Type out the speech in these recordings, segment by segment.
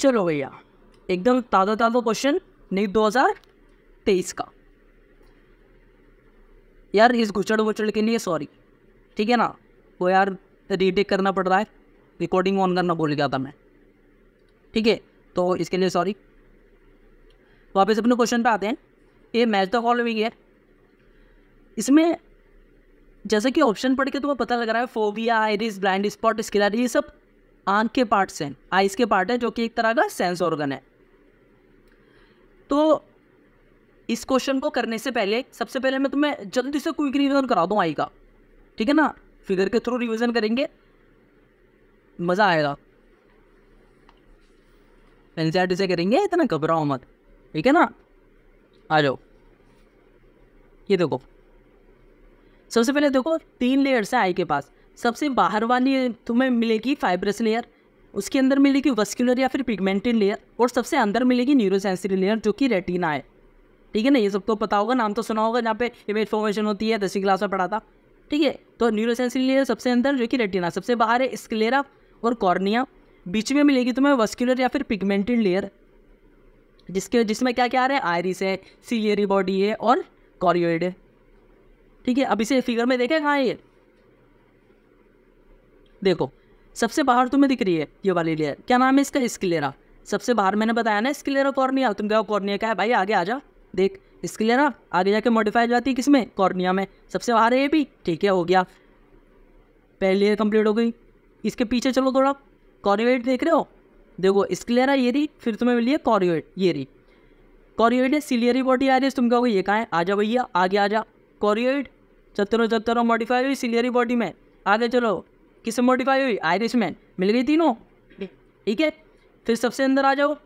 चलो भैया एकदम ताज़ा ताज़ा क्वेश्चन हज़ार 2023 का यार इस घुचड़ वुचड़ के लिए सॉरी ठीक है ना वो यार रीटेक करना पड़ रहा है रिकॉर्डिंग ऑन करना भूल गया था मैं ठीक है तो इसके लिए सॉरी वापस अपने क्वेश्चन पे आते हैं ये मैच द फॉलोइंग है इसमें जैसे कि ऑप्शन पढ़ के तुम्हें पता लग रहा है fovea iris blind spot sclera ये सब आँख के पार्ट्स हैं आइस के पार्ट हैं जो कि एक तरह का सेंस ऑर्गन है तो इस क्वेश्चन को करने से पहले सबसे पहले मैं तुम्हें जल्दी से क्विक रिविजन करा दूँ आई का ठीक है ना फिगर के थ्रू रिविजन करेंगे मज़ा आएगा एनसीआरटी से करेंगे इतना घबराओ मत ठीक है ना आ जाओ ये देखो सबसे पहले देखो तीन लेयर्स हैं आई के पास सबसे बाहर वाली तुम्हें मिलेगी फाइब्रस लेयर उसके अंदर मिलेगी वस्कुलर या फिर पिगमेंटेड लेयर और सबसे अंदर मिलेगी न्यूरोसेंसरी लेयर जो कि रेटिना है ठीक है ना ये सबको तो पता होगा नाम तो सुना होगा जहाँ पे इमेज फॉर्मेशन होती है दसवीं क्लास में पढ़ा था ठीक है तो न्यूरोसेंसरी लेयर सबसे अंदर जो कि रेटिना सबसे बाहर है स्क्लेरा और कॉर्निया बीच में मिलेगी तुम्हें वस्क्यूलर या फिर पिगमेंटेड लेयर जिसके जिसमें क्या क्या आ रहा है आयरिस है सीलियरी बॉडी है और कॉरियोइड है ठीक है अब इसे फिगर में देखें कहाँ ये देखो सबसे बाहर तुम्हें दिख रही है ये वाली लेयर क्या नाम है इसका स्किलेरा सबसे बाहर मैंने बताया ना स्किलेरा कॉर्निया तुम क्या कॉर्निया क्या है भाई आगे आ जा देख स्किलेरा आगे जाके मॉडिफाई जाती है किसमें कॉर्निया में सबसे बाहर है ये भी ठीक है हो गया पहली लेयर कंप्लीट हो गई इसके पीछे चलो थोड़ा कॉरियोइड देख रहे हो देखो स्किलेरा ये रही फिर तुम्हें मिली है कॉरियोइड ये रही कॉरियोइड है सिलियरी बॉडी आ रही है तुम कहोगे ये कहाँ है आ जाओ भैया आगे आ जा कॉरियोइड चतरो चतरो मॉडिफाई हुई सिलियरी बॉडी में आगे चलो किससे मॉडिफाई हुई आयरिश मैन मिल गई तीनों ठीक है फिर सबसे अंदर आ जाओ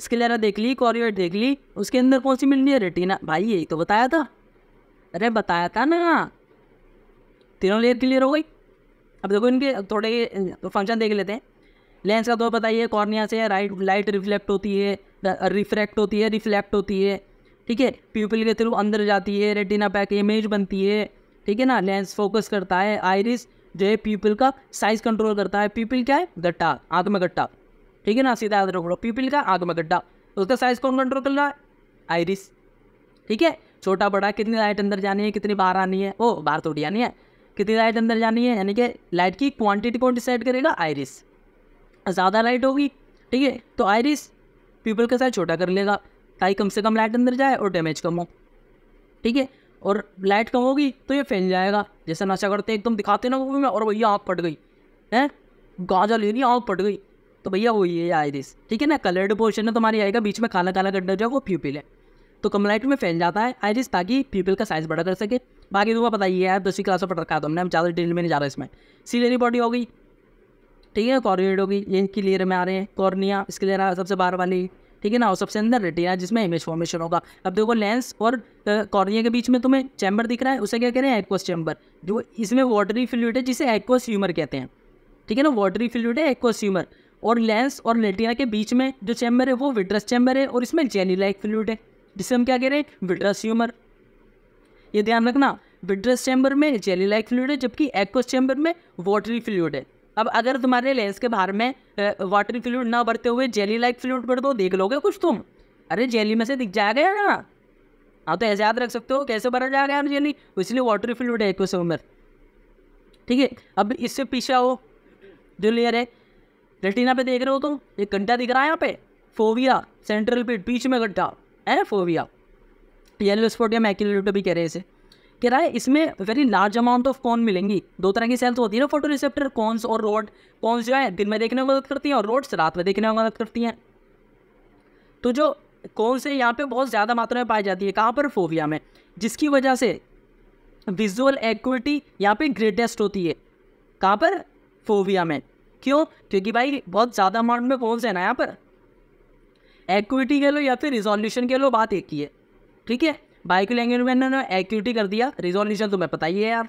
स्किलेरा देख ली कॉरियर देख ली उसके अंदर कौन सी मिलनी है रेटिना भाई यही तो बताया था अरे बताया था ना तीनों लेयर क्लियर हो गई अब देखो इनके थोड़े फंक्शन तो देख लेते हैं लेंस का तो बताइए कॉर्निया से राइट लाइट रिफ्लेक्ट होती है रिफ्रैक्ट होती है रिफ्लेक्ट होती है ठीक है प्यूपिल के थ्रू अंदर जाती है रेटिना पैक इमेज बनती है ठीक है ना लेंस फोकस करता है आयरिस जो है पीपल का साइज कंट्रोल करता है पीपल क्या है गट्टा आग में गट्टा ठीक है ना सीधा याद रखो पीपल का आग में गड्ढा उसका साइज कौन कंट्रोल कर रहा है आयरिस ठीक है छोटा बड़ा कितनी लाइट अंदर जानी है कितनी बाहर आनी है ओ बाहर थोड़ी आनी है कितनी लाइट अंदर जानी है यानी कि लाइट की क्वांटिटी कौन डिसाइड करेगा आयरिस ज़्यादा लाइट होगी ठीक है तो आयरिस पीपल का साइज छोटा कर लेगा ताकि कम से कम लाइट अंदर जाए और डैमेज कम हो ठीक है और लाइट कम होगी तो ये फैल जाएगा जैसे नशा करते हैं एकदम दिखाते ना मूवी में और भैया आँख फट गई है गाजा ले रही आँख फट गई तो भैया वही है आयरिस ठीक है ना कलर्ड पोर्शन है तुम्हारी तो आएगा बीच में काला काला गड्ढा जो है वो प्यूपिल है तो कम लाइट में फैल जाता है आयरिस ताकि प्यूपिल का साइज़ बड़ा कर सके बाकी तुम्हें पता ही है दसवीं क्लास में पढ़ रखा था हमने हम ज़्यादा डिटेल में नहीं जा रहे इसमें सीलरी बॉडी होगी ठीक है कॉर्नियड होगी इनकी लेयर में आ रहे हैं कॉर्निया इसके लिए सबसे बाहर वाली ठीक है ना और सबसे अंदर रेटिना जिसमें इमेज फॉर्मेशन होगा अब देखो लेंस और कॉर्निया के बीच में तुम्हें चैम्बर दिख रहा है उसे क्या कह रहे हैं एक्वस चैम्बर जो इसमें वाटरी फ्लूड है जिसे एक्वस ह्यूमर कहते हैं ठीक है ना वाटरी फ्लूड है एक्वस ह्यूमर और लेंस और लेटिना के बीच में जो चैम्बर है वो विट्रस चैम्बर है और इसमें लाइक फ्लूड है जिसे हम क्या कह रहे हैं विट्रस ह्यूमर ये ध्यान रखना विट्रस चैम्बर में लाइक फ्लूड है जबकि एक्वस चैम्बर में वाटरी फ्लूड है अब अगर तुम्हारे लेंस के बाहर में वाटर फ्लूड ना भरते हुए जेली लाइक फ्लूड कर दो देख लोगे कुछ तुम अरे जेली में से दिख जाएगा यार ना हाँ तो ऐसे याद रख सकते हो कैसे भरा जाएगा यार जेली इसलिए वाटर फ्लूड है उम्र ठीक है अब इससे पीछे हो जो लेयर है रेटिना पे देख रहे हो तुम तो, एक घंटा दिख रहा है यहाँ पे फोविया सेंट्रल पीठ बीच में गड्ढा है फोविया येलो स्पॉट या मैक्यूलेट भी कह रहे हैं इसे कह रहा है इसमें very large amount of cone मिलेंगी दो तरह की सेल्स होती है ना फोटो रिसेप्टर कॉन्स और रोड कॉन्स जो है दिन में देखने में मदद करती हैं और रोड्स रात में देखने में मदद करती हैं तो जो कौन से यहाँ पे बहुत ज़्यादा मात्रा में पाई जाती है कहाँ पर फोविया में जिसकी वजह से विजुअल एक्विटी यहाँ पे ग्रेटेस्ट होती है कहाँ पर फोविया में क्यों क्योंकि भाई बहुत ज़्यादा अमाउंट में कौन से है ना यहाँ पर एक्विटी कह लो या फिर रिजोल्यूशन कह लो बात एक ही है ठीक है बाइको लैंग्वेज में एक्यूटी कर दिया रिजोल्यूशन तुम्हें पता ही है यार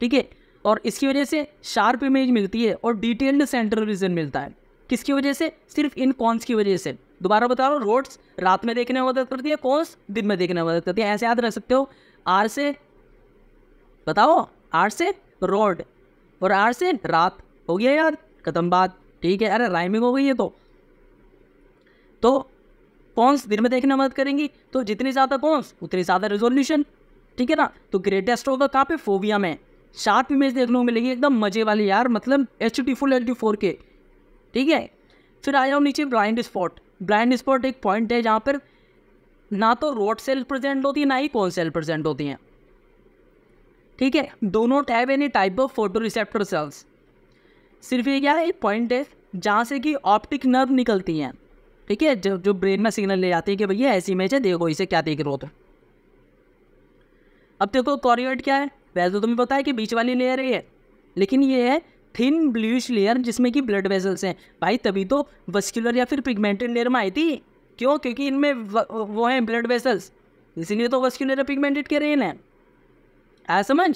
ठीक है और इसकी वजह से शार्प इमेज मिलती है और डिटेल्ड सेंट्रल विजन मिलता है किसकी वजह से सिर्फ इन कॉन्स की वजह से दोबारा बता रहा हूँ रोड्स रात में देखने में मदद करती है कॉन्स दिन में देखने में मदद करती है ऐसे याद रख सकते हो आर से बताओ आर से रोड और आर से रात हो गया यार खत्म बात ठीक है अरे राइमिंग हो गई है तो, तो पॉन्स दिन में देखने मदद करेंगी तो जितनी ज़्यादा पॉन्स उतनी ज़्यादा रेजोल्यूशन ठीक है ना तो ग्रेटेस्ट होगा कहाँ पे फोविया में शार्प इमेज देखने को मिलेगी एकदम मजे वाली यार मतलब H D full H D four K ठीक है फिर आ जाओ नीचे ब्लाइंड स्पॉट ब्लाइंड स्पॉट एक पॉइंट है जहाँ पर ना तो रोड सेल प्रेजेंट होती है ना ही कौन सेल प्रेजेंट होती हैं ठीक है दोनों type any type of photoreceptor cells सिर्फ ये क्या है एक पॉइंट है जहाँ से कि ऑप्टिक नर्व निकलती हैं ठीक है जो जो ब्रेन में सिग्नल ले जाती है कि भैया ऐसी इमेज है देखो इसे क्या देख रहे हो तो अब देखो कॉरियोड क्या है वैसे तो तुम्हें पता है कि बीच वाली लेयर ही है लेकिन ये है थिन ब्लूश लेयर जिसमें कि ब्लड वेसल्स हैं भाई तभी तो वस्कुलर या फिर पिगमेंटेड लेयर में आई थी क्यों क्योंकि इनमें वो हैं ब्लड वेसल्स इसीलिए तो वस्कुलर पिगमेंटेड कह रहे हैं आया समझ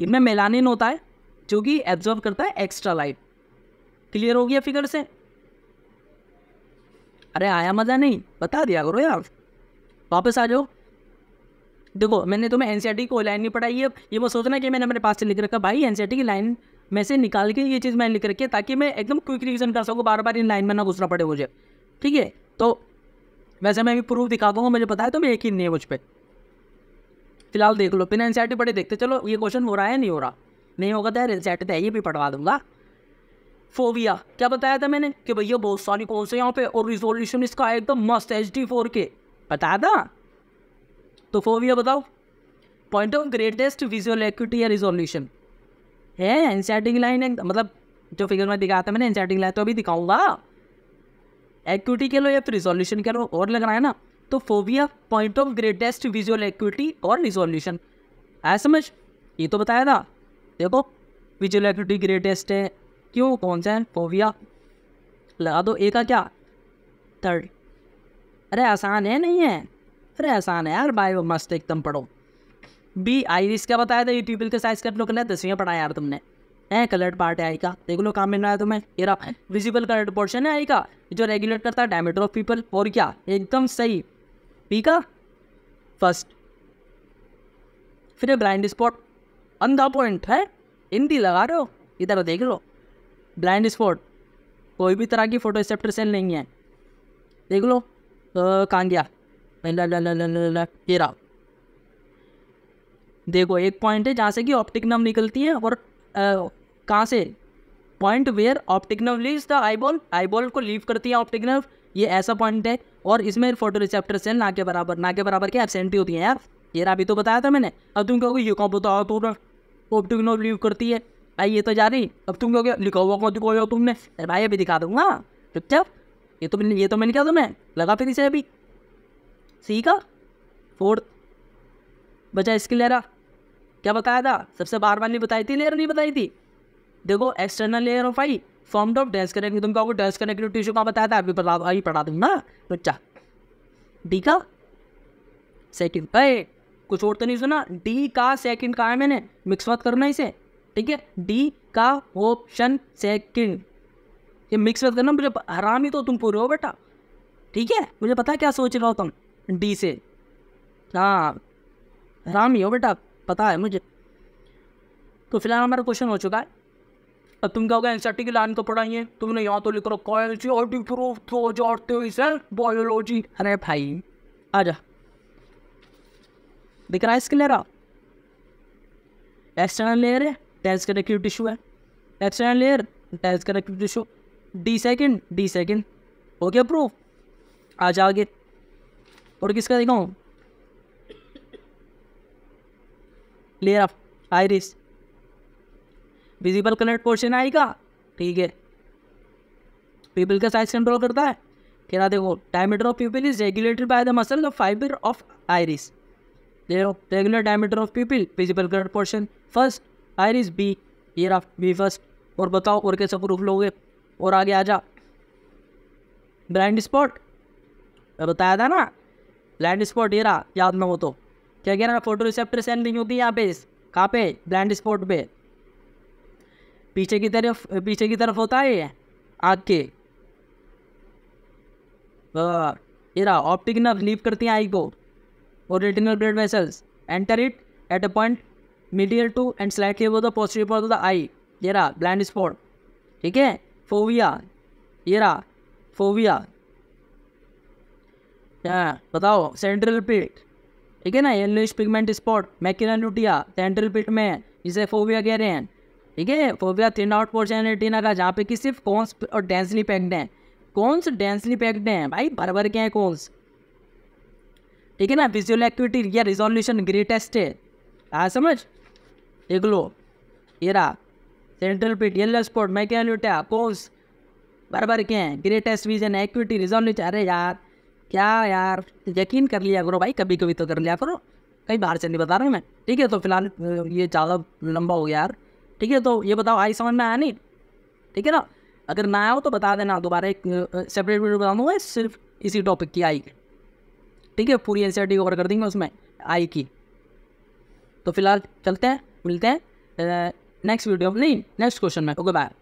इनमें मेलानिन होता है जो कि एब्जॉर्ब करता है एक्स्ट्रा लाइट क्लियर हो गया फिगर से अरे आया मज़ा नहीं बता दिया करो यार वापस आ जाओ देखो मैंने तुम्हें एन सी को लाइन नहीं पढ़ाई है ये मैं सोचना कि मैंने अपने पास से लिख रखा भाई एन e की लाइन में से निकाल के ये चीज़ मैंने लिख रखी है ताकि मैं एकदम क्विक रिविजन कर सकूँ बार बार इन लाइन में ना घुसना पड़े मुझे ठीक है तो वैसे मैं भी प्रूफ दिखा दूँगा मुझे पता है तो मैं एक ही नहीं है मुझ पर फिलहाल देख लो बिना एन सी e पढ़े देखते चलो ये क्वेश्चन हो रहा है नहीं हो रहा नहीं होगा तो यार एन सी e तो ये भी पढ़वा दूंगा फोविया क्या बताया था मैंने कि भैया बहुत सारी कौन से यहाँ पे और रिजोल्यूशन इसका है एकदम मस्त एच डी फोर के बताया था तो फोविया बताओ point of greatest visual acuity या रिजोल्यूशन है एनसीआरटी लाइन एकदम मतलब जो फिगर में दिखाया था मैंने एनसीआरटी लाइन तो अभी दिखाऊंगा एक्विटी कह लो या फिर रिजोल्यूशन कह लो और लग रहा है ना तो fovea point of greatest visual acuity और रिजोल्यूशन आया समझ ये तो बताया था देखो विजुअल एक्विटी ग्रेटेस्ट है क्यों कौन सा है फोविया लगा दो ए का क्या थर्ड अरे आसान है नहीं है अरे आसान है यार बायो मस्त एकदम पढ़ो बी आईरिस का बताया था ये ट्यूबल का साइज कट लो करना दसवीं पढ़ा यार तुमने ए कलर्ड पार्ट है आई का देख लो काम मिल रहा है तुम्हें एरा विजिबल कलर्ड पोर्शन है आई का जो रेगुलेट करता है डायमीटर ऑफ पीपल और क्या एकदम सही पी का फर्स्ट फिर ब्लाइंड स्पॉट अंधा पॉइंट है हिंदी लगा रहे हो इधर देख लो ब्लाइंड स्पॉट कोई भी तरह की फोटो रिसेप्टर सेल नहीं है देख लो कांग्या केरा देखो एक पॉइंट है जहाँ से कि ऑप्टिक ऑप्टिकनम निकलती है और कहाँ से point where optic nerve leaves the eyeball eyeball को लीव करती है ऑप्टिक नव ये ऐसा पॉइंट है और इसमें फोटो रिसेप्टर सेल ना के बराबर ना के बराबर के एबसेंट होती है यार ये अभी तो बताया था मैंने अब तुम कहोगे ये कौन बताओ तो ऑप्टिकनम लीव करती है भाई ये तो जा रही अब तुम क्यों लिखा हुआ कौन दिखाया तुमने अरे भाई अभी दिखा दूंगा चुपचाप ये तो ये तो मैंने क्या तुम्हें लगा फिर इसे अभी सीखा फोर्थ बचा इसकी लेरा क्या बताया था सबसे बार बार नहीं बताई थी लेयर नहीं बताई थी देखो external layer of eye form of डेस्क करेंगे तुम करने के लिए टिश्यू कहाँ बताया था अभी बता अभी पढ़ा दूंगा बच्चा डी का सेकेंड अरे कुछ और तो नहीं सुना डी का सेकंड कहा है मैंने मिक्स मत करना इसे ठीक है डी का ऑप्शन सेकंड ये मिक्स मत करना मुझे हराम ही तो तुम पूरे हो बेटा ठीक है मुझे पता क्या सोच रहा हो तुम डी से हाँ हराम ही हो बेटा पता है मुझे तो फिलहाल हमारा क्वेश्चन हो चुका है अब तुम क्या होगा सी e की लाइन को तो पढ़ाइए तुमने यहाँ तो लिख रहा प्रूफ दो हजार तेईस है बायोलॉजी e तो अरे भाई आ जा दिख रहा है इसके ले रहा एक्सटर्नल लेयर है टेल्स कनेक्टिव टिश्यू है external layer dense connective tissue the second the second हो गया प्रूफ आ जाओगे और किसका दिखाऊँ layer of iris visible colour portion आएगा ठीक है पीपल का साइज कंट्रोल करता है कह रहा देखो diameter of pupil is regulated by the muscle of fibre of iris regular diameter of pupil visible colour portion first iris B ये रहा बी फर्स्ट और बताओ और कैसे प्रूफ लोगे और आगे आ जा ब्लाइंड स्पॉट बताया था ना ब्लाइंड स्पॉट ये रहा याद ना हो तो क्या कह रहा फोटो रिसेप्टर सेंडिंग होती है यहाँ पे कहाँ पे ब्लाइंड स्पॉट पे पीछे की तरफ पीछे की तरफ होता है आग के ये रहा ऑप्टिक नर्व लीव करती हैं आई को और retinal blood vessels enter it at a point medial to and slightly above positive posterior part of ये रहा ब्लाइंड स्पॉट ठीक है फोविया ये रहा फोविया हाँ बताओ सेंट्रल पिट ठीक है ना yellowish pigment spot macula lutea central pit में जिसे फोविया कह रहे हैं ठीक है fovea thin out portion retina का जहाँ पे कि सिर्फ कौन और डेंसली पैक्ड हैं से डेंसली पैक्ड हैं भाई भर भर के हैं कौन ठीक है ना विजुअल एक्टिविटी या रिजोल्यूशन ग्रेटेस्ट है आ समझ एग्लो एरा सेंट्रल पिट येलो स्पॉट मैकेनोटा कोस बराबर क्या है ग्रेटेस्ट विजन एक्विटी रिजोल्यूशन अरे यार क्या यार यकीन कर लिया करो भाई कभी कभी तो कर लिया करो कहीं बाहर से नहीं बता रहे मैं ठीक है तो फिलहाल ये ज़्यादा लंबा हो गया यार ठीक है तो ये बताओ आई समझ में आया नहीं ठीक है ना अगर ना आओ तो बता देना दोबारा एक सेपरेट वीडियो बता दूँगा सिर्फ इसी टॉपिक की आई की ठीक है पूरी एन सी कवर कर देंगे उसमें आई की तो फिलहाल चलते हैं मिलते हैं नेक्स्ट वीडियो नहीं नेक्स्ट क्वेश्चन में ओके बाय